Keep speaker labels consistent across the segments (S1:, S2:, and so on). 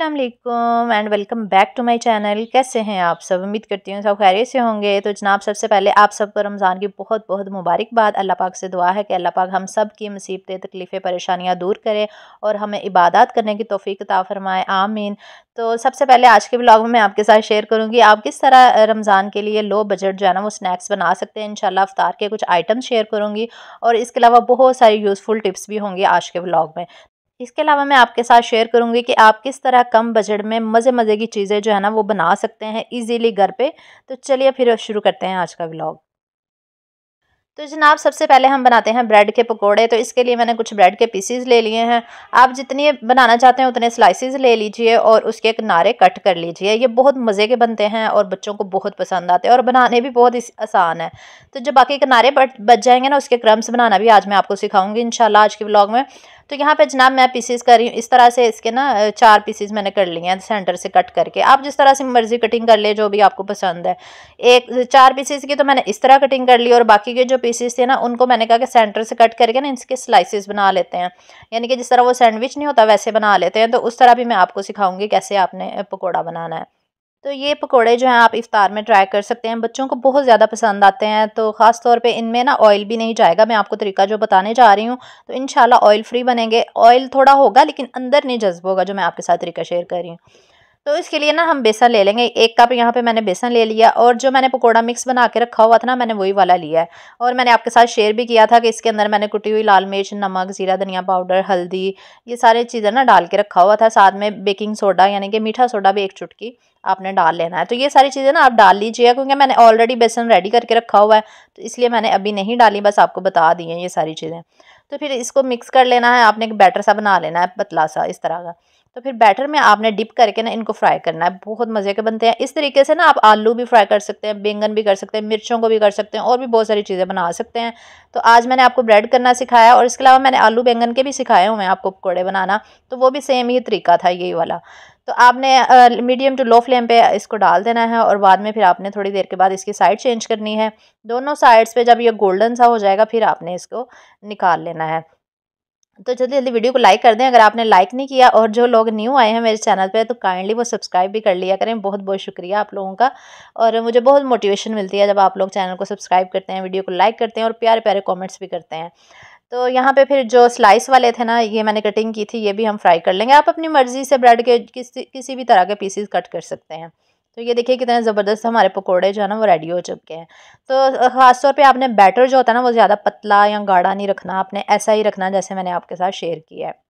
S1: Aslam and welcome back to my channel कैसे हैं आप सब उम्मीद करती हूँ सब खैरियत से होंगे तो जनाब सबसे पहले आप सबको रमज़ान की बहुत बहुत मुबारकबाद अल्लाह पाक से दुआ है कि अल्लाह पाक हम सब की मुसीबतें तकलीफ़ें परेशानियाँ दूर करें और हमें इबादत करने की तोफ़ी अता फरमाएँ आमीन तो सबसे पहले आज के ब्लॉग में मैं आपके साथ शेयर करूँगी आप किस तरह रमज़ान के लिए लो बजट जो है ना वो स्नैक्स बना सकते हैं इन अफ्तार के कुछ आइटम शेयर करूँगी और इसके अलावा बहुत सारी यूज़फुल टिप्स भी होंगी आज के ब्लॉग में इसके अलावा मैं आपके साथ शेयर करूंगी कि आप किस तरह कम बजट में मज़े मज़े की चीज़ें जो है ना वो बना सकते हैं इजीली घर पे तो चलिए फिर शुरू करते हैं आज का व्लॉग तो जनाब सबसे पहले हम बनाते हैं ब्रेड के पकोड़े तो इसके लिए मैंने कुछ ब्रेड के पीसीज ले लिए हैं आप जितने बनाना चाहते हैं उतने स्लाइसिस ले लीजिए और उसके किनारे कट कर लीजिए ये बहुत मज़े के बनते हैं और बच्चों को बहुत पसंद आते हैं और बनाने भी बहुत आसान है तो जो बाकी किनारे बच जाएंगे ना उसके क्रम्स बनाना भी आज मैं आपको सिखाऊंगी इन आज के ब्लॉग में तो यहाँ पे जनाब मैं पीसेस कर रही हूँ इस तरह से इसके ना चार पीसेस मैंने कर लिए हैं सेंटर से कट करके आप जिस तरह से मर्ज़ी कटिंग कर ले जो भी आपको पसंद है एक चार पीसेस की तो मैंने इस तरह कटिंग कर ली और बाकी के जो पीसेस थे ना उनको मैंने कहा कि सेंटर से कट करके ना इसके स्लाइसिस बना लेते हैं यानी कि जिस तरह वो सैंडविच नहीं होता वैसे बना लेते हैं तो उस तरह भी मैं आपको सिखाऊंगी कैसे आपने पकौड़ा बनाना है तो ये पकोड़े जो हैं आप इफ़ार में ट्राई कर सकते हैं बच्चों को बहुत ज़्यादा पसंद आते हैं तो ख़ास तौर पे इनमें ना ऑयल भी नहीं जाएगा मैं आपको तरीका जो बताने जा रही हूँ तो इन ऑयल फ्री बनेंगे ऑयल थोड़ा होगा लेकिन अंदर नहीं जज्ब होगा जो मैं आपके साथ तरीका शेयर कर रही हूँ तो इसके लिए ना हम बेसन ले लेंगे एक कप यहाँ पे मैंने बेसन ले लिया और जो मैंने पकोड़ा मिक्स बना के रखा हुआ था ना मैंने वही वाला लिया है और मैंने आपके साथ शेयर भी किया था कि इसके अंदर मैंने कुटी हुई लाल मिर्च नमक ज़ीरा धनिया पाउडर हल्दी ये सारी चीज़ें ना डाल के रखा हुआ था साथ में बेकिंग सोडा यानी कि मीठा सोडा भी एक चुटकी आपने डाल लेना है तो ये सारी चीज़ें ना आप डाल लीजिएगा क्योंकि मैंने ऑलरेडी बेसन रेडी करके रखा हुआ है तो इसलिए मैंने अभी नहीं डाली बस आपको बता दी हैं ये सारी चीज़ें तो फिर इसको मिक्स कर लेना है आपने एक बैटर सा बना लेना है पतला सा इस तरह का तो फिर बैटर में आपने डिप करके ना इनको फ्राई करना है बहुत मज़े के बनते हैं इस तरीके से ना आप आलू भी फ्राई कर सकते हैं बैंगन भी कर सकते हैं मिर्चों को भी कर सकते हैं और भी बहुत सारी चीज़ें बना सकते हैं तो आज मैंने आपको ब्रेड करना सिखाया और इसके अलावा मैंने आलू बैंगन के भी सिखाए हुए हैं आपको पकौड़े बनाना तो वो भी सेम ही तरीका था यही वाला तो आपने मीडियम टू लो फ्लेम पे इसको डाल देना है और बाद में फिर आपने थोड़ी देर के बाद इसकी साइड चेंज करनी है दोनों साइड्स पे जब ये गोल्डन सा हो जाएगा फिर आपने इसको निकाल लेना है तो जल्दी जल्दी वीडियो को लाइक कर दें अगर आपने लाइक नहीं किया और जो लोग न्यू आए हैं मेरे चैनल पे तो काइंडली वो सब्सक्राइब भी कर लिया करें बहुत बहुत शुक्रिया आप लोगों का और मुझे बहुत मोटिवेशन मिलती है जब आप लोग चैनल को सब्सक्राइब करते हैं वीडियो को लाइक करते हैं और प्यारे प्यारे कॉमेंट्स भी करते हैं तो यहाँ पे फिर जो स्लाइस वाले थे ना ये मैंने कटिंग की थी ये भी हम फ्राई कर लेंगे आप अपनी मर्ज़ी से ब्रेड के किसी किसी भी तरह के पीसीस कट कर सकते हैं तो ये देखिए कितने ज़बरदस्त हमारे पकोड़े जो है ना वो रेडी हो चुके हैं तो ख़ासतौर पे आपने बैटर जो होता है ना वो ज़्यादा पतला या गाढ़ा नहीं रखना आपने ऐसा ही रखना जैसे मैंने आपके साथ शेयर किया है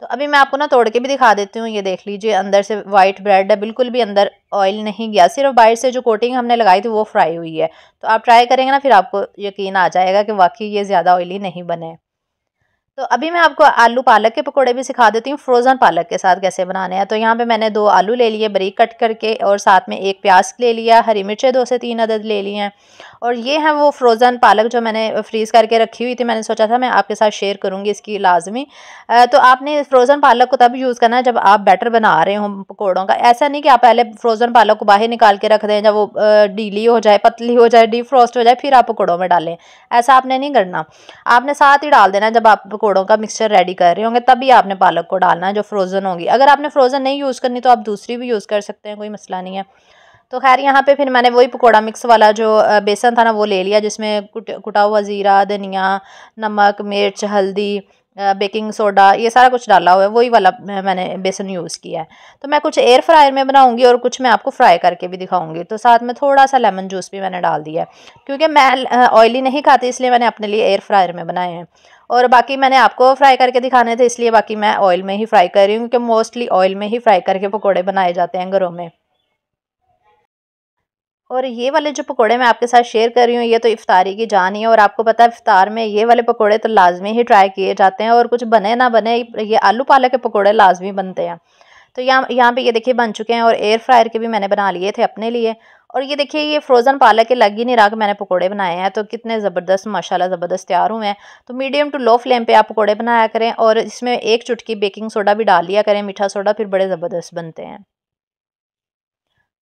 S1: तो अभी मैं आपको ना तोड़ के भी दिखा देती हूँ ये देख लीजिए अंदर से वाइट ब्रेड है बिल्कुल भी अंदर ऑयल नहीं गया सिर्फ बाहर से जो कोटिंग हमने लगाई थी वो फ्राई हुई है तो आप ट्राई करेंगे ना फिर आपको यकीन आ जाएगा कि वाकई ये ज़्यादा ऑयली नहीं बने तो अभी मैं आपको आलू पालक के पकोड़े भी सिखा देती हूँ फ्रोज़न पालक के साथ कैसे बनाने हैं तो यहाँ पे मैंने दो आलू ले लिए बरीक कट करके और साथ में एक प्याज ले लिया हरी मिर्चें दो से तीन अदद ले लिए हैं और ये हैं वो फ्रोज़न पालक जो मैंने फ्रीज़ करके रखी हुई थी मैंने सोचा था मैं आपके साथ शेयर करूँगी इसकी लाजमी तो आपने फ्रोज़न पालक को तब यूज़ करना है जब आप बैटर बना रहे हो पकौड़ों का ऐसा नहीं कि आप पहले फ्रोज़न पालक को बाहर निकाल के रख दें जब वो डीली हो जाए पतली हो जाए डीप फ्रोस्ट हो जाए फिर आप पकौड़ों में डालें ऐसा आपने नहीं करना आपने साथ ही डाल देना जब आप पकौड़ों का मिक्सचर रेडी कर रहे होंगे तभी आपने पालक को डालना है जो फ्रोज़न होगी अगर आपने फ्रोज़न नहीं यूज़ करनी तो आप दूसरी भी यूज़ कर सकते हैं कोई मसला नहीं है तो खैर यहाँ पे फिर मैंने वही पकोड़ा मिक्स वाला जो बेसन था ना वो ले लिया जिसमें कुट कुटा हुआ ज़ीरा धनिया नमक मिर्च हल्दी बेकिंग सोडा ये सारा कुछ डाला हुआ है वही वाला मैंने बेसन यूज़ किया है तो मैं कुछ एयर फ्रायर में बनाऊंगी और कुछ मैं आपको फ्राई करके भी दिखाऊंगी तो साथ में थोड़ा सा लेमन जूस भी मैंने डाल दिया है क्योंकि मैं ऑयली नहीं खाती इसलिए मैंने अपने लिए एयर फ्रायर में बनाए हैं और बाकी मैंने आपको फ्राई करके दिखाने थे इसलिए बाकी मैं ऑयल में ही फ्राई कर रही हूँ क्योंकि मोस्टली ऑयल में ही फ्राई करके पकौड़े बनाए जाते हैं घरों में और ये वाले जो पकोड़े मैं आपके साथ शेयर कर रही हूँ ये तो इफ्तारी की जान ही है और आपको पता है इफ्तार में ये वाले पकोड़े तो लाजमी ही ट्राई किए जाते हैं और कुछ बने ना बने ये आलू पालक के पकोड़े लाजमी बनते हैं तो यहाँ यहाँ पे ये देखिए बन चुके हैं और एयर फ्रायर के भी मैंने बना लिए थे अपने लिए और ये देखिए ये फ्रोज़न पालक के लग ही नहीं रहा कि मैंने पकौड़े बनाए हैं तो कितने ज़बरदस्त माशाल्लाह ज़बरदस्त तैयार हुए हैं तो मीडियम टू लो फ्लेम पे आप पकौड़े बनाया करें और इसमें एक चुटकी बेकिंग सोडा भी डाल लिया करें मीठा सोडा फिर बड़े ज़बरदस्त बनते हैं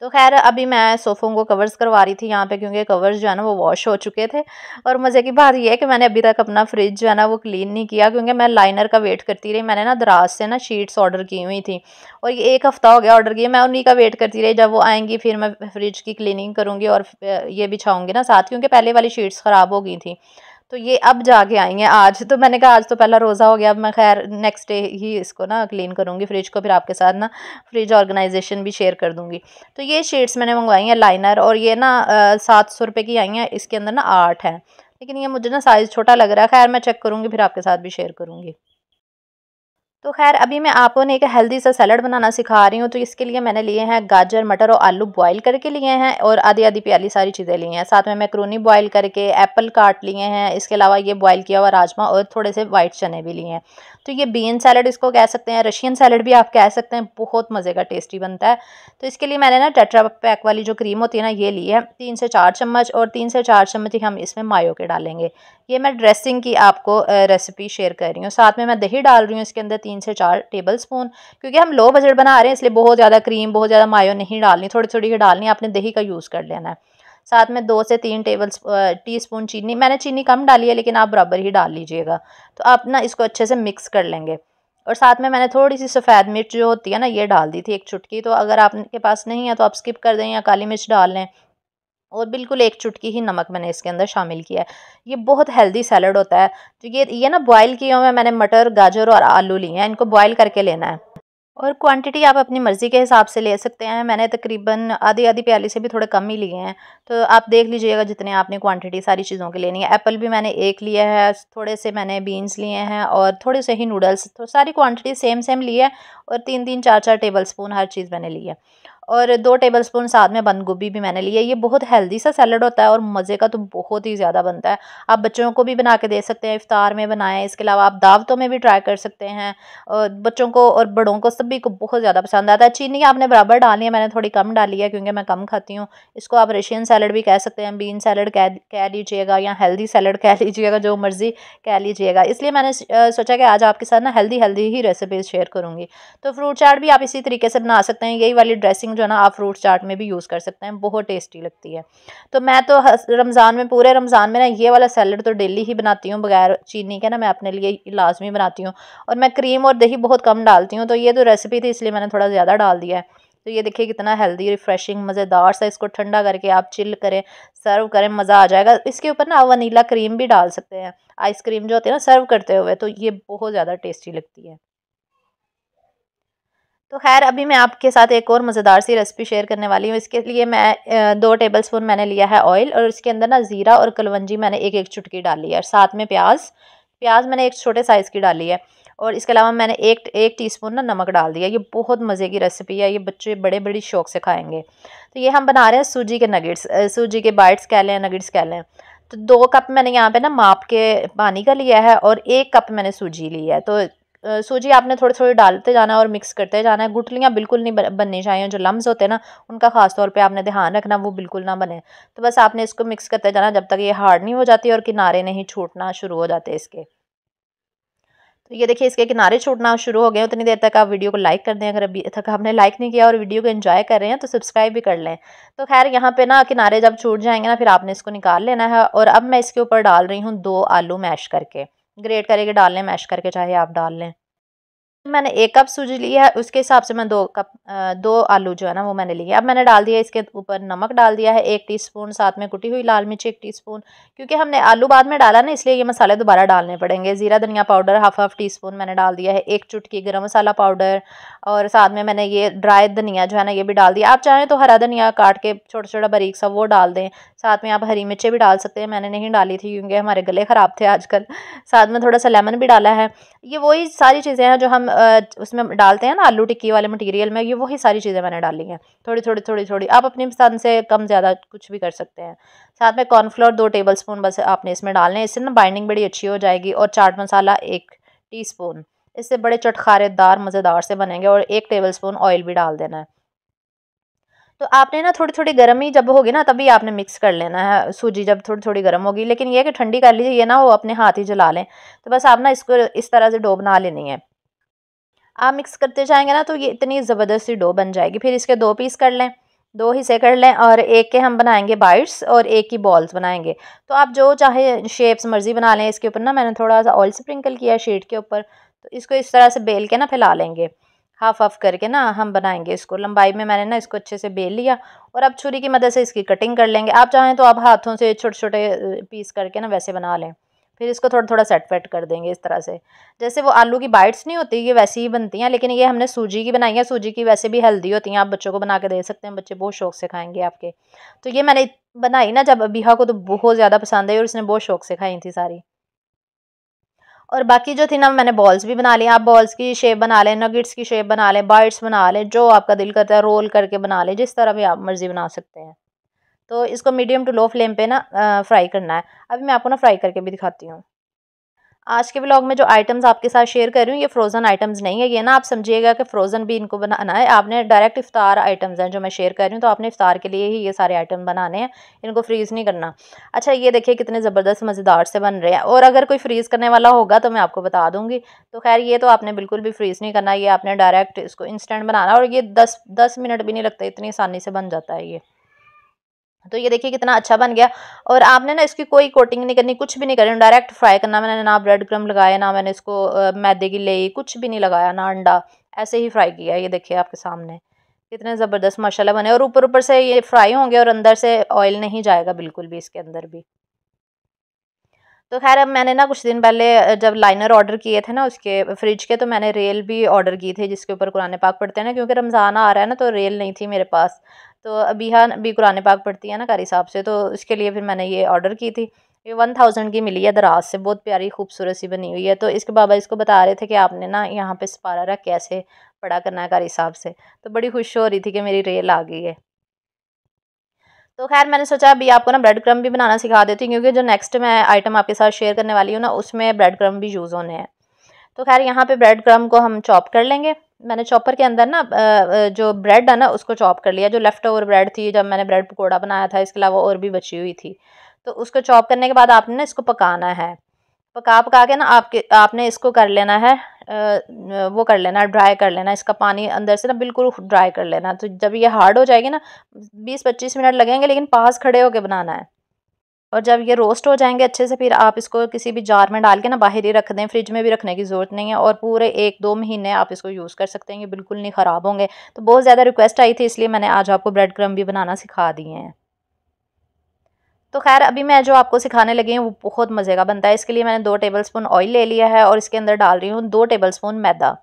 S1: तो खैर अभी मैं सोफ़ों को कवर्स करवा रही थी यहाँ पे क्योंकि कवर्स जो है ना वो वॉश हो चुके थे और मज़े की बात ये है कि मैंने अभी तक अपना फ्रिज जो है ना वो क्लीन नहीं किया क्योंकि मैं लाइनर का वेट करती रही मैंने ना दराज से ना शीट्स ऑर्डर की हुई थी और ये एक हफ़्ता हो गया ऑर्डर किए मैं उन्हीं का वेट करती रही जब वो आएँगी फिर मैं फ्रिज की क्लिनिंग करूँगी और ये बिछाऊँगी ना साथ क्योंकि पहले वाली शीट्स ख़राब हो गई थी तो ये अब जाके आई हैं आज तो मैंने कहा आज तो पहला रोज़ा हो गया अब मैं खैर नेक्स्ट डे ही इसको ना क्लीन करूँगी फ्रिज को फिर आपके साथ ना फ्रिज ऑर्गेनाइजेशन भी शेयर कर दूँगी तो ये शेड्स मैंने मंगवाई हैं लाइनर और ये ना सात सौ रुपये की आई हैं इसके अंदर ना आठ हैं लेकिन ये मुझे ना साइज़ छोटा लग रहा है खैर मैं चेक करूँगी फिर आपके साथ भी शेयर करूँगी तो खैर अभी मैं आपको ने एक हेल्दी सा सैलड बनाना सिखा रही हूँ तो इसके लिए मैंने लिए हैं गाजर मटर और आलू बॉईल करके लिए हैं और आधी आधी प्याली सारी चीज़ें ली हैं साथ में मैक्रोनी बॉईल करके एप्पल काट लिए हैं इसके अलावा ये बॉईल किया हुआ राजमा और थोड़े से वाइट चने भी लिए हैं तो ये बीन सैलड इसको कह सकते हैं रशियन सैलड भी आप कह सकते हैं बहुत मज़े का टेस्टी बनता है तो इसके लिए मैंने ना टेट्रा पैक वाली जो क्रीम होती है ना ये ली है तीन से चार चम्मच और तीन से चार चम्मच ही हम इसमें मायो के डालेंगे ये मैं ड्रेसिंग की आपको रेसिपी शेयर कर रही हूँ साथ में मैं दही डाल रही हूँ इसके अंदर तीन तीन से चार टेबल स्पून क्योंकि हम लो बजट बना रहे हैं इसलिए बहुत ज़्यादा क्रीम बहुत ज़्यादा मायो नहीं डालनी थोड़ी थोड़ी ही डालनी आपने दही का यूज़ कर लेना है साथ में दो से तीन टेबल टी स्पून चीनी मैंने चीनी कम डाली है लेकिन आप बराबर ही डाल लीजिएगा तो आप ना इसको अच्छे से मिक्स कर लेंगे और साथ में मैंने थोड़ी सी सफ़ेद मिर्च जो होती है ना ये डाल दी थी एक चुटकी तो अगर आपके पास नहीं है तो आप स्किप कर दें या काली मिर्च डाल लें और बिल्कुल एक चुटकी ही नमक मैंने इसके अंदर शामिल किया है ये बहुत हेल्दी सैलड होता है तो ये ये ना बॉयल किए हुए मैंने मटर गाजर और आलू लिए हैं इनको बॉयल करके लेना है और क्वांटिटी आप अपनी मर्ज़ी के हिसाब से ले सकते हैं मैंने तकरीबन आधी आधी प्याली से भी थोड़े कम ही लिए हैं तो आप देख लीजिएगा जितने आपने क्वांटिटी सारी चीज़ों के लेनी है एप्पल भी मैंने एक लिया है थोड़े से मैंने बीन्स लिए हैं और थोड़े से ही नूडल्स तो सारी क्वांटिटी सेम सेम ली है और तीन तीन चार चार टेबल स्पून हर चीज़ मैंने ली है और दो टेबल स्पून साथ में बंद गोभी भी मैंने लिया ये बहुत हेल्दी सा सैलड होता है और मज़े का तो बहुत ही ज़्यादा बनता है आप बच्चों को भी बना के दे सकते हैं इफ्तार में बनाएं इसके अलावा आप दावतों में भी ट्राई कर सकते हैं और बच्चों को और बड़ों को सभी को बहुत ज़्यादा पसंद आता है चीनी आपने बराबर डाली है मैंने थोड़ी कम डाली है क्योंकि मैं कम खाती हूँ इसको आप रशियन सैलड भी कह सकते हैं बीन सैलड कह कह लीजिएगा या हेल्दी सैलड कह लीजिएगा जो मर्ज़ी कह लीजिएगा इसलिए मैंने सोचा कि आज आपके साथ ना हेल्दी हेल्दी ही रेसिपीज़ शेयर करूँगी तो फ्रूट चाट भी आप इसी तरीके से बना सकते हैं यही वाली ड्रेसिंग जो है ना आप फ्रूट चाट में भी यूज़ कर सकते हैं बहुत टेस्टी लगती है तो मैं तो रमज़ान में पूरे रमज़ान में ना ये वाला सैलड तो डेली ही बनाती हूँ बगैर चीनी के ना मैं अपने लिए लाजमी बनाती हूँ और मैं क्रीम और दही बहुत कम डालती हूँ तो ये तो रेसिपी थी इसलिए मैंने थोड़ा ज़्यादा डाल दिया है तो ये देखिए कितना हेल्दी रिफ़्रेशिंग मज़ेदार सा इसको ठंडा करके आप चिल करें सर्व करें मज़ा आ जाएगा इसके ऊपर ना आप वनीला क्रीम भी डाल सकते हैं आइसक्रीम जो होती है ना सर्व करते हुए तो ये बहुत ज़्यादा टेस्टी लगती है तो खैर अभी मैं आपके साथ एक और मज़ेदार सी रेसिपी शेयर करने वाली हूँ इसके लिए मैं दो टेबल स्पून मैंने लिया है ऑयल और इसके अंदर ना ज़ीरा और कलवंजी मैंने एक एक चुटकी डाली है और साथ में प्याज प्याज मैंने एक छोटे साइज़ की डाली है और इसके अलावा मैंने एक एक टीस्पून ना नमक डाल दिया ये बहुत मज़े की रेसिपी है ये बच्चे बड़े बड़े शौक से खाएंगे तो ये हम बना रहे हैं सूजी के नगेट्स सूजी के बाइट्स कह लें नगेट्स कह लें तो दो कप मैंने यहाँ पे ना माप के पानी का लिया है और एक कप मैंने सूजी ली है तो सूजी आपने थोड़े थोड़े डालते जाना और मिक्स करते जाना है गुटलियाँ बिल्कुल नहीं बननी चाहिए जो लम्स होते हैं ना उनका खास तौर पे आपने ध्यान रखना वो बिल्कुल ना बने तो बस आपने इसको मिक्स करते जाना जब तक ये हार्ड नहीं हो जाती और किनारे नहीं छूटना शुरू हो जाते इसके तो ये देखिए इसके किनारे छूटना शुरू हो गए उतनी देर तक आप वीडियो को लाइक कर दें अगर अभी तक आपने लाइक नहीं किया और वीडियो को एंजॉय कर रहे हैं तो सब्सक्राइब भी कर लें तो खैर यहाँ पे ना किनारे जब छूट जाएंगे ना फिर आपने इसको निकाल लेना है और अब मैं इसके ऊपर डाल रही हूँ दो आलू मैश करके ग्रेट करके डाल लें मैश करके चाहे आप डाल लें मैंने एक कप सूजी ली है उसके हिसाब से मैं दो कप दो आलू जो है ना वो मैंने लिए अब मैंने डाल दिया इसके ऊपर नमक डाल दिया है एक टीस्पून साथ में कुटी हुई लाल मिर्च एक टीस्पून क्योंकि हमने आलू बाद में डाला ना इसलिए ये मसाले दोबारा डालने पड़ेंगे ज़ीरा धनिया powder half half teaspoon मैंने डाल दिया है एक चुटकी गर्म मसाला पाउडर और साथ में मैंने ये ड्राई धनिया जो है ना ये भी डाल दिया आप चाहें तो हरा धनिया काट के छोटा छोटा बारीक सा वो डाल दें साथ में आप हरी मिर्चें भी डाल सकते हैं मैंने नहीं डाली थी क्योंकि हमारे गले ख़राब थे आजकल साथ में थोड़ा सा लेमन भी डाला है ये वही सारी चीज़ें हैं जो हम उसमें डालते हैं ना आलू टिक्की वाले मटेरियल में ये वही सारी चीज़ें मैंने डाली हैं थोड़ी थोड़ी थोड़ी थोड़ी आप अपनी पसंद से कम ज़्यादा कुछ भी कर सकते हैं साथ में कॉर्नफ्लोर दो टेबल स्पून बस आपने इसमें डालने इससे ना बाइंडिंग बड़ी अच्छी हो जाएगी और चाट मसाला एक टी स्पून इससे बड़े चटखारेदार मज़ेदार से बनेंगे और एक टेबल स्पून ऑयल भी डाल देना है तो आपने ना थोड़ी थोड़ी गर्म ही जब होगी ना तभी आपने मिक्स कर लेना है सूजी जब थोड़ी थोड़ी गर्म होगी लेकिन ये कि ठंडी कर लीजिए ना वो अपने हाथ ही जला लें तो बस आप ना इसको इस तरह से डो बना लेनी है आप मिक्स करते जाएंगे ना तो ये इतनी ज़बरदस्ती डो बन जाएगी फिर इसके दो पीस कर लें दो हिस्से कर लें और एक के हम बनाएंगे बाइट्स और एक की बॉल्स बनाएंगे तो आप जो चाहे शेप्स मर्ज़ी बना लें इसके ऊपर ना मैंने थोड़ा सा ऑयल स्प्रिंकल किया शीट के ऊपर तो इसको इस तरह से बेल के ना फैला लेंगे हाफ हाफ करके ना हम बनाएंगे इसको लंबाई में मैंने ना इसको अच्छे से बेल लिया और अब छुरी की मदद से इसकी कटिंग कर लेंगे आप चाहें तो आप हाथों से छोटे छोटे पीस करके ना वैसे बना लें फिर इसको थोड़ा थोड़ा सेट वेट कर देंगे इस तरह से जैसे वो आलू की बाइट्स नहीं होती ये वैसी ही बनती हैं लेकिन ये हमने सूजी की बनाई है सूजी की वैसे भी हेल्दी होती हैं आप बच्चों को बना के दे सकते हैं बच्चे बहुत शौक से खाएंगे आपके तो ये मैंने बनाई ना जब अबीहा को तो बहुत ज़्यादा पसंद आई और उसने बहुत शौक से खाई थी सारी और बाकी जो थी ना मैंने बॉल्स भी बना लिया आप बॉल्स की शेप बना लें नगेट्स की शेप बना लें बाइट्स बना लें जो आपका दिल करता है रोल करके बना लें जिस तरह भी आप मर्ज़ी बना सकते हैं तो इसको मीडियम टू लो फ्लेम पे ना फ्राई करना है अभी मैं आपको ना फ्राई करके भी दिखाती हूँ आज के ब्लॉग में जो आइटम्स आपके साथ शेयर कर रही हूँ ये फ्रोज़न आइटम्स नहीं है ये ना आप समझिएगा कि फ़्रोज़न भी इनको बनाना है आपने डायरेक्ट इफ्तार आइटम्स हैं जो मैं शेयर कर रही हूँ तो आपने इफ़ार के लिए ही ये सारे आइटम बनाने हैं इनको फ्रीज़ नहीं करना अच्छा ये देखिए कितने ज़बरदस्त मज़ेदार से बन रहे हैं और अगर कोई फ्रीज़ करने वाला होगा तो मैं आपको बता दूँगी तो खैर ये तो आपने बिल्कुल भी फ्रीज़ नहीं करना ये आपने डायरेक्ट इसको इंस्टेंट बनाना और ये दस दस मिनट भी नहीं लगता इतनी आसानी से बन जाता है ये तो ये देखिए कितना अच्छा बन गया और आपने ना इसकी कोई कोटिंग नहीं करनी कुछ भी नहीं करनी डायरेक्ट फ्राई करना मैंने ना ब्रेड क्रम लगाया ना मैंने इसको मैदे की ले कुछ भी नहीं लगाया ना अंडा ऐसे ही फ्राई किया ये देखिए आपके सामने कितने ज़बरदस्त माशाल्लाह बने और ऊपर ऊपर से ये फ्राई होंगे और अंदर से ऑयल नहीं जाएगा बिल्कुल भी इसके अंदर भी तो खैर अब मैंने ना कुछ दिन पहले जब लाइनर ऑर्डर किए थे ना उसके फ्रिज के तो मैंने रेल भी ऑर्डर की थी जिसके ऊपर कुरान पाक पड़ते हैं ना क्योंकि रमज़ान आ रहा है ना तो रेल नहीं थी मेरे पास तो अभी हाँ अभी कुरान पाक पढ़ती है ना कारी साहब से तो इसके लिए फिर मैंने ये ऑर्डर की थी ये वन थाउजेंड की मिली है दराज से बहुत प्यारी खूबसूरत सी बनी हुई है तो इसके बाबा इसको बता रहे थे कि आपने ना यहाँ पे सपारा रख कैसे पड़ा करना है कारी साहब से तो बड़ी खुश हो रही थी कि मेरी रेल आ गई है तो खैर मैंने सोचा अभी आपको ना ब्रेड क्रम भी बनाना सिखा देती हूँ क्योंकि जो नेक्स्ट मैं आइटम आपके साथ शेयर करने वाली हूँ ना उसमें ब्रेड क्रम भी यूज़ होने हैं तो खैर यहाँ पे ब्रेड क्रम को हम चॉप कर लेंगे मैंने चॉपर के अंदर ना जो ब्रेड है ना उसको चॉप कर लिया जो लेफ़्ट ओवर ब्रेड थी जब मैंने ब्रेड पकौड़ा बनाया था इसके अलावा और भी बची हुई थी तो उसको चॉप करने के बाद आपने ना इसको पकाना है पका पका के ना आपके आपने इसको कर लेना है वो कर लेना ड्राई कर लेना इसका पानी अंदर से ना बिल्कुल ड्राई कर लेना तो जब ये हार्ड हो जाएगी ना बीस पच्चीस मिनट लगेंगे लेकिन पास खड़े होकर बनाना है और जब ये रोस्ट हो जाएंगे अच्छे से फिर आप इसको किसी भी जार में डाल के ना बाहर ही रख दें फ्रिज में भी रखने की ज़रूरत नहीं है और पूरे एक दो महीने आप इसको यूज़ कर सकते हैं ये बिल्कुल नहीं ख़राब होंगे तो बहुत ज़्यादा रिक्वेस्ट आई थी इसलिए मैंने आज आपको ब्रेड क्रम भी बनाना सिखा दिए हैं तो खैर अभी मैं जो आपको सिखाने लगी हूँ वो बहुत मज़े का बनता है इसके लिए मैंने दो टेबलस्पून ऑयल ले लिया है और इसके अंदर डाल रही हूँ दो टेबलस्पून मैदा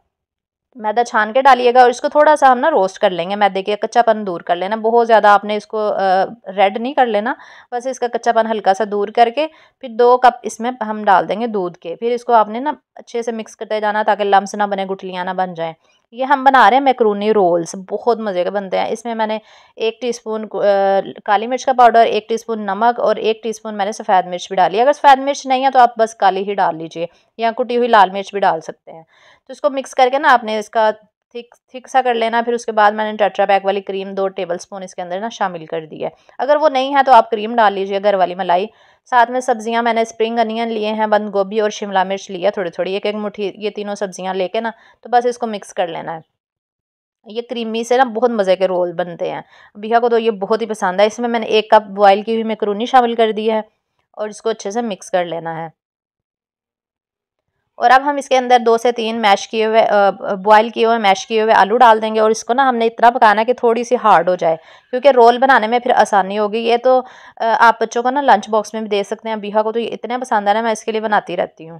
S1: मैदा छान के डालिएगा और इसको थोड़ा सा हम ना रोस्ट कर लेंगे मैदे के कच्चापन दूर कर लेना बहुत ज़्यादा आपने इसको रेड नहीं कर लेना बस इसका कच्चापन हल्का सा दूर करके फिर दो कप इसमें हम डाल देंगे दूध के फिर इसको आपने ना अच्छे से मिक्स करते जाना ताकि लम्स ना बने गुठलियाँ ना बन जाएँ ये हम बना रहे हैं मैक्रोनी रोल्स बहुत मज़े के बनते हैं इसमें मैंने एक टीस्पून काली मिर्च का पाउडर एक टीस्पून नमक और एक टीस्पून मैंने सफ़ेद मिर्च भी डाली अगर सफ़ेद मिर्च नहीं है तो आप बस काली ही डाल लीजिए या कुटी हुई लाल मिर्च भी डाल सकते हैं तो इसको मिक्स करके ना आपने इसका थिक थिक सा कर लेना फिर उसके बाद मैंने टट्रा पैक वाली क्रीम दो टेबल स्पून इसके अंदर ना शामिल कर दी है अगर वो नहीं है तो आप क्रीम डाल लीजिए घर वाली मलाई साथ में सब्जियां मैंने स्प्रिंग अनियन लिए हैं बंद गोभी और शिमला मिर्च लिया थोड़ी थोड़ी एक एक मुठी ये तीनों सब्जियां लेके ना तो बस इसको मिक्स कर लेना है ये क्रीमी से ना बहुत मज़े के रोल बनते हैं भैया को तो ये बहुत ही पसंद है इसमें मैंने एक कप बॉयल की हुई मैक्रूनी शामिल कर दी है और इसको अच्छे से मिक्स कर लेना है और अब हम इसके अंदर दो से तीन मैश किए हुए बॉयल किए हुए मैश किए हुए आलू डाल देंगे और इसको ना हमने इतना पकाना है कि थोड़ी सी हार्ड हो जाए क्योंकि रोल बनाने में फिर आसानी होगी ये तो आप बच्चों को ना लंच बॉक्स में भी दे सकते हैं बीहा को तो ये इतने पसंद है ना मैं इसके लिए बनाती रहती हूँ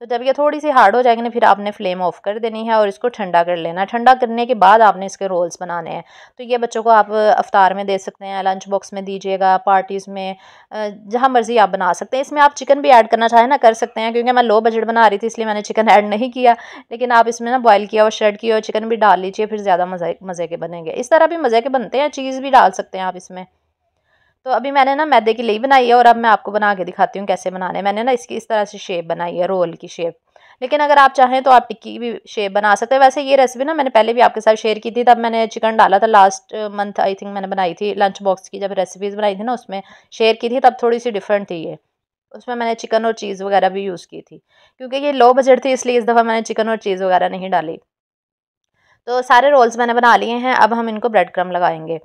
S1: तो जब ये थोड़ी सी हार्ड हो जाएगी ना फिर आपने फ्लेम ऑफ कर देनी है और इसको ठंडा कर लेना है ठंडा करने के बाद आपने इसके रोल्स बनाने हैं तो ये बच्चों को आप अफ्तार में दे सकते हैं लंच बॉक्स में दीजिएगा पार्टीज़ में जहाँ मर्ज़ी आप बना सकते हैं इसमें आप चिकन भी ऐड करना चाहें ना कर सकते हैं क्योंकि मैं लो बजट बना रही थी इसलिए मैंने चिकन ऐड नहीं किया लेकिन आप इसमें ना बॉयल किया और शर्ट किया और चिकन भी डाल लीजिए फिर ज़्यादा मज़े मज़े के बनेंगे इस तरह भी मज़े के बनते हैं चीज़ भी डाल सकते हैं आप इसमें तो अभी मैंने ना मैदे की लई बनाई है और अब मैं आपको बना के दिखाती हूँ कैसे बनाने मैंने ना इसकी इस तरह से शेप बनाई है रोल की शेप लेकिन अगर आप चाहें तो आप टिक्की भी शेप बना सकते हैं वैसे ये रेसिपी ना मैंने पहले भी आपके साथ शेयर की थी तब मैंने चिकन डाला था लास्ट मंथ आई थिंक मैंने बनाई थी लंच बॉक्स की जब रेसिपीज़ बनाई थी ना उसमें शेयर की थी तब थोड़ी सी डिफरेंट थी ये उसमें मैंने चिकन और चीज़ वगैरह भी यूज़ की थी क्योंकि ये लो बजट थी इसलिए इस दफ़ा मैंने चिकन और चीज़ वगैरह नहीं डाली तो सारे रोल्स मैंने बना लिए हैं अब हम इनको ब्रेड क्रम लगाएंगे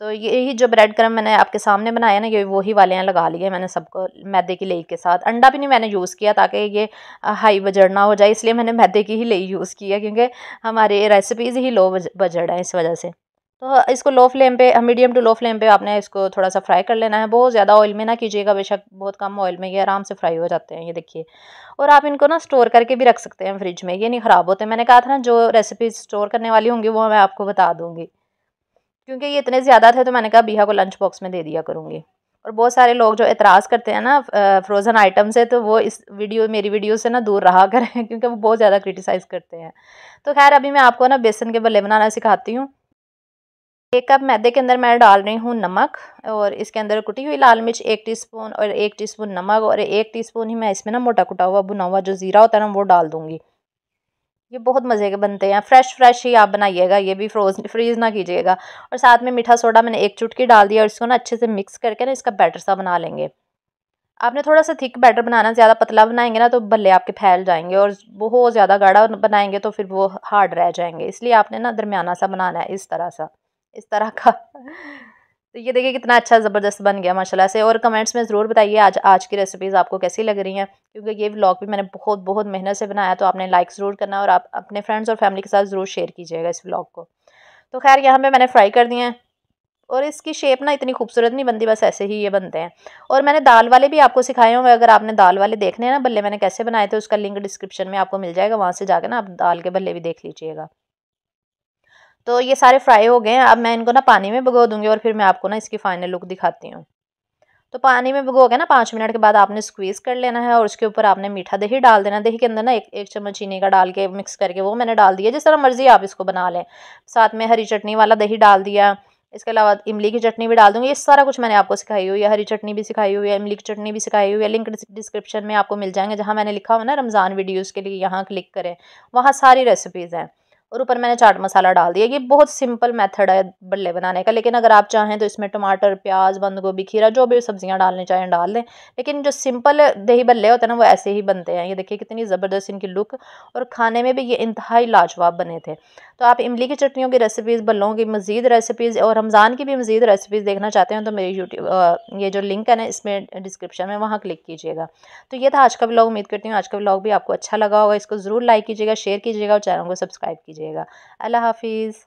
S1: तो यही जो ब्रेड क्रम मैंने आपके सामने बनाया ना ये वही वाले हैं लगा लिए मैंने सबको मैदे की लई के साथ अंडा भी नहीं मैंने यूज़ किया ताकि ये हाई बजट ना हो जाए इसलिए मैंने मैदे की ही लई यूज़ किया क्योंकि हमारी रेसिपीज़ ही लो बजट है इस वजह से तो इसको लो फ्लेम पे मीडियम टू लो फ्लेम पे आपने इसको थोड़ा सा फ्राई कर लेना है बहुत ज़्यादा ऑयल में ना कीजिएगा बेशक बहुत कम ऑयल में ये आराम से फ्राई हो जाते हैं ये देखिए और आप इनको ना स्टोर करके भी रख सकते हैं फ्रिज में ये नहीं ख़राब होते मैंने कहा था ना जो रेसिपी स्टोर करने वाली होंगी वो मैं आपको बता दूँगी क्योंकि ये इतने ज़्यादा थे तो मैंने कहा बीहा को लंच बॉक्स में दे दिया करूँगी और बहुत सारे लोग जो एतराज़ करते हैं ना फ्रोज़न आइटम से तो वो इस वीडियो मेरी वीडियो से ना दूर रहा करें क्योंकि वो बहुत ज़्यादा क्रिटिसाइज़ करते हैं तो खैर अभी मैं आपको ना बेसन के बल्ले बनाना सिखाती हूँ एक कप मैदे के अंदर मैं डाल रही हूँ नमक और इसके अंदर कुटी हुई लाल मिर्च एक टीस्पून और एक टीस्पून नमक और एक टीस्पून ही मैं इसमें ना मोटा कुटा हुआ भुना हुआ जो ज़ीरा होता है ना वो डाल दूँगी ये बहुत मज़े के बनते हैं फ्रेश फ्रेश ही आप बनाइएगा ये भी फ्रोज फ्रीज़ ना कीजिएगा और साथ में मीठा सोडा मैंने एक चुटकी डाल दिया और इसको ना अच्छे से मिक्स करके ना इसका बैटर सा बना लेंगे आपने थोड़ा सा थिक बैटर बनाना ज़्यादा पतला बनाएंगे ना तो भले आपके फैल जाएंगे और बहुत ज़्यादा गाढ़ा बनाएंगे तो फिर वो हार्ड रह जाएंगे इसलिए आपने ना दरमियाना सा बनाना है इस तरह सा इस तरह का तो ये देखिए कितना अच्छा ज़बरदस्त बन गया माशाल्लाह से और कमेंट्स में ज़रूर बताइए आज आज की रेसिपीज़ आपको कैसी लग रही हैं क्योंकि ये व्लॉग भी मैंने बहुत बहुत मेहनत से बनाया तो आपने लाइक ज़रूर करना और आप अपने फ्रेंड्स और फैमिली के साथ ज़रूर शेयर कीजिएगा इस व्लॉग को तो खैर यहाँ पर मैंने फ्राई कर दिए हैं और इसकी शेप ना इतनी खूबसूरत नहीं बनती बस ऐसे ही ये बनते हैं और मैंने दाल वाले भी आपको सिखाए होंगे अगर आपने दाल वाले देखने हैं ना बल्ले मैंने कैसे बनाए थे उसका लिंक डिस्क्रिप्शन में आपको मिल जाएगा वहाँ से जाकर ना आप दाल के बल्ले भी देख लीजिएगा तो ये सारे फ्राई हो गए हैं अब मैं इनको ना पानी में भिगो दूँगी और फिर मैं आपको ना इसकी फ़ाइनल लुक दिखाती हूँ तो पानी में के ना पाँच मिनट के बाद आपने स्क्वीज़ कर लेना है और उसके ऊपर आपने मीठा दही डाल देना दही के अंदर ना एक एक चम्मच चीनी का डाल के मिक्स करके वो मैंने डाल दिया जिस तरह मर्ज़ी आप इसको बना लें साथ में हरी चटनी वाला दही डाल दिया इसके अलावा इमली की चटनी भी डाल दूँगी ये सारा कुछ मैंने आपको सिखाई हुई है हरी चटनी भी सिखाई हुई है इमली की चटनी भी सिखाई हुई है लिंक डिस्क्रिप्शन में आपको मिल जाएंगे जहाँ मैंने लिखा हुआ ना रमज़ान वीडियोज़ के लिए यहाँ क्लिक करें वहाँ सारी रेसिपीज़ हैं और ऊपर मैंने चाट मसाला डाल दिया ये बहुत सिंपल मेथड है बल्ले बनाने का लेकिन अगर आप चाहें तो इसमें टमाटर प्याज बंद गोभी खीरा जो भी सब्जियां डालने चाहें डाल दें लेकिन जो सिंपल दही बल्ले होते हैं ना वो ऐसे ही बनते हैं ये देखिए कितनी ज़बरदस्त इनकी लुक और खाने में भी ये इंतहाई लाजवाब बने थे तो आप इमली की चटनियों की रेसिपीज़ बल्लों की मज़ीद रेसिपीज़ और रमज़ान की भी मज़ीद रेसिपीज़ देखना चाहते हैं तो मेरी यूट्यूब ये जो लिंक है ना इसमें डिस्क्रिप्शन में वहाँ क्लिक कीजिएगा तो ये था आज का ब्लॉग उम्मीद करती हूँ आज का ब्लॉग भी आपको अच्छा लगा होगा इसको ज़रूर लाइक कीजिएगा शेयर कीजिएगा और चैनल को सब्सक्राइब कीजिएगा कीजिएगा अल्लाह हाफिज़